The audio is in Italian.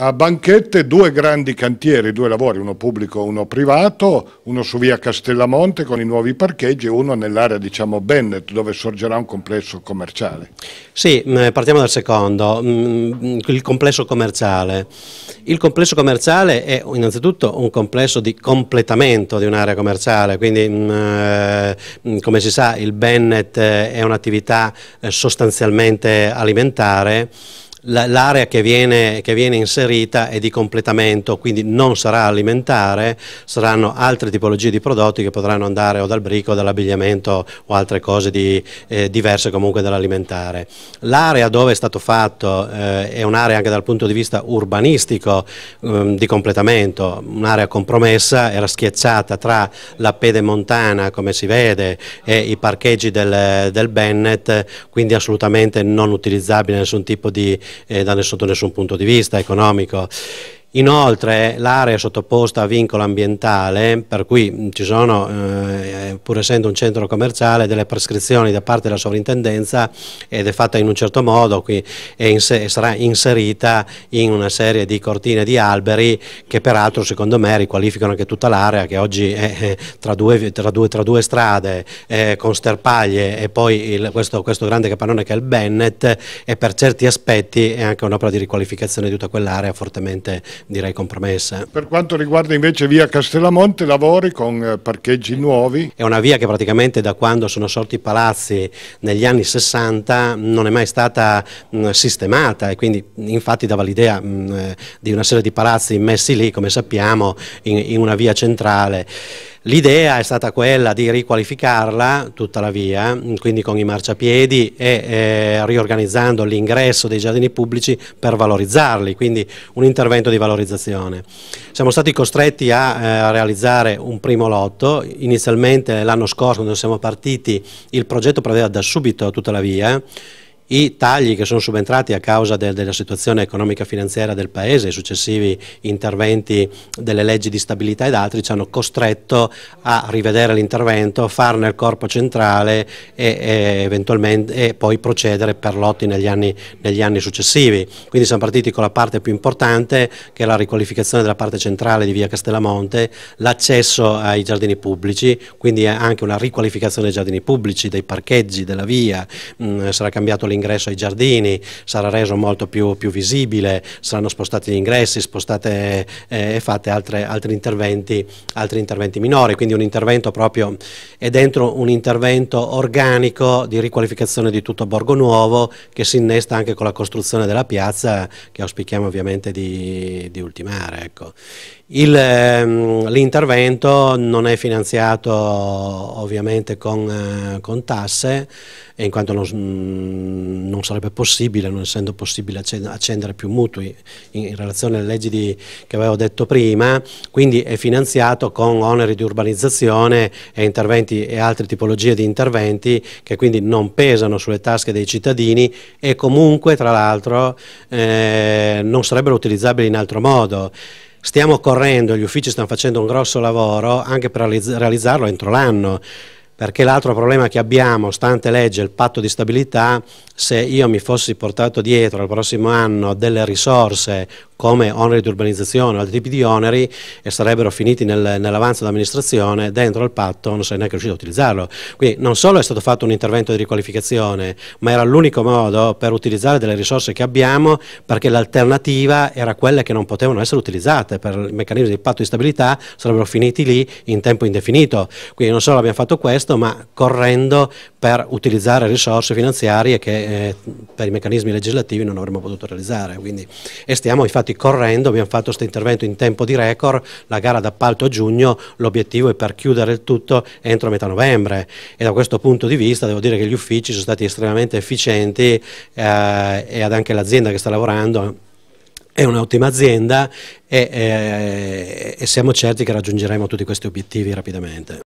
A Banchette due grandi cantieri, due lavori, uno pubblico e uno privato, uno su via Castellamonte con i nuovi parcheggi e uno nell'area diciamo Bennett dove sorgerà un complesso commerciale. Sì, mm, partiamo dal secondo, mm, il complesso commerciale. Il complesso commerciale è innanzitutto un complesso di completamento di un'area commerciale, quindi mm, eh, come si sa il Bennett eh, è un'attività eh, sostanzialmente alimentare l'area che viene, che viene, inserita è di completamento, quindi non sarà alimentare, saranno altre tipologie di prodotti che potranno andare o dal brico, dall'abbigliamento o altre cose di, eh, diverse comunque dall'alimentare. L'area dove è stato fatto eh, è un'area anche dal punto di vista urbanistico ehm, di completamento, un'area compromessa, era schiacciata tra la pedemontana come si vede e i parcheggi del, del Bennett, quindi assolutamente non utilizzabile nessun tipo di, eh, da, sotto nessun punto di vista economico. Inoltre l'area è sottoposta a vincolo ambientale, per cui mm, ci sono, eh, pur essendo un centro commerciale, delle prescrizioni da parte della sovrintendenza ed è fatta in un certo modo, qui inser sarà inserita in una serie di cortine di alberi che peraltro secondo me riqualificano anche tutta l'area che oggi è tra due, tra due, tra due strade, eh, con sterpaglie e poi il, questo, questo, grande capannone che è il Bennett e per certi aspetti è anche un'opera di riqualificazione di tutta quell'area fortemente direi compromesse. Per quanto riguarda invece via Castellamonte lavori con eh, parcheggi nuovi? È una via che praticamente da quando sono sorti i palazzi negli anni 60 non è mai stata mm, sistemata e quindi infatti dava l'idea mm, eh, di una serie di palazzi messi lì come sappiamo in una via centrale. L'idea è stata quella di riqualificarla tutta la via, quindi con i marciapiedi e eh, riorganizzando l'ingresso dei giardini pubblici per valorizzarli, quindi un intervento di valorizzazione. Siamo stati costretti a eh, realizzare un primo lotto, inizialmente l'anno scorso quando siamo partiti il progetto prevedeva da subito tutta la via, i tagli che sono subentrati a causa del, della situazione economica finanziaria del Paese, i successivi interventi delle leggi di stabilità ed altri ci hanno costretto a rivedere l'intervento, farne il corpo centrale e, e, e poi procedere per lotti negli anni, negli anni successivi. Quindi siamo partiti con la parte più importante che è la riqualificazione della parte centrale di via Castellamonte, l'accesso ai giardini pubblici, quindi anche una riqualificazione dei giardini pubblici, dei parcheggi, della via, mh, mm, sarà cambiato l'ingresso l'ingresso ai giardini, sarà reso molto più, più, visibile, saranno spostati gli ingressi, spostate eh, e eh, fate altre, altri, interventi, altri, interventi, minori, quindi un intervento proprio, è dentro un intervento organico di riqualificazione di tutto Borgo Nuovo che si innesta anche con la costruzione della piazza che auspichiamo ovviamente di, di ultimare. Ecco. Ehm, l'intervento non è finanziato ovviamente con, eh, con tasse, in quanto non, non sarebbe possibile, non essendo possibile accendere più mutui in, relazione alle leggi di, che avevo detto prima, quindi è finanziato con oneri di urbanizzazione e interventi e altre tipologie di interventi che quindi non pesano sulle tasche dei cittadini e comunque tra l'altro eh, non sarebbero utilizzabili in altro modo. Stiamo correndo, gli uffici stanno facendo un grosso lavoro anche per realizzarlo entro l'anno perché l'altro problema che abbiamo, stante legge, il patto di stabilità, se io mi fossi portato dietro il prossimo anno delle risorse come oneri di urbanizzazione o altri tipi di oneri e sarebbero finiti nel, nell'avanzo dell'amministrazione dentro al patto non sei neanche riuscito a utilizzarlo. Quindi non solo è stato fatto un intervento di riqualificazione, ma era l'unico modo per utilizzare delle risorse che abbiamo perché l'alternativa era quella che non potevano essere utilizzate per il meccanismo del patto di stabilità, sarebbero finiti lì in tempo indefinito. Quindi non solo abbiamo fatto questo, ma correndo per utilizzare risorse finanziarie che eh, per i meccanismi legislativi non avremmo potuto realizzare. Quindi, e stiamo infatti stati correndo, abbiamo fatto questo intervento in tempo di record, la gara d'appalto a giugno, l'obiettivo è per chiudere il tutto entro metà novembre e da questo punto di vista devo dire che gli uffici sono stati estremamente efficienti eh, e anche l'azienda che sta lavorando è un'ottima azienda e, e, eh, e siamo certi che raggiungeremo tutti questi obiettivi rapidamente.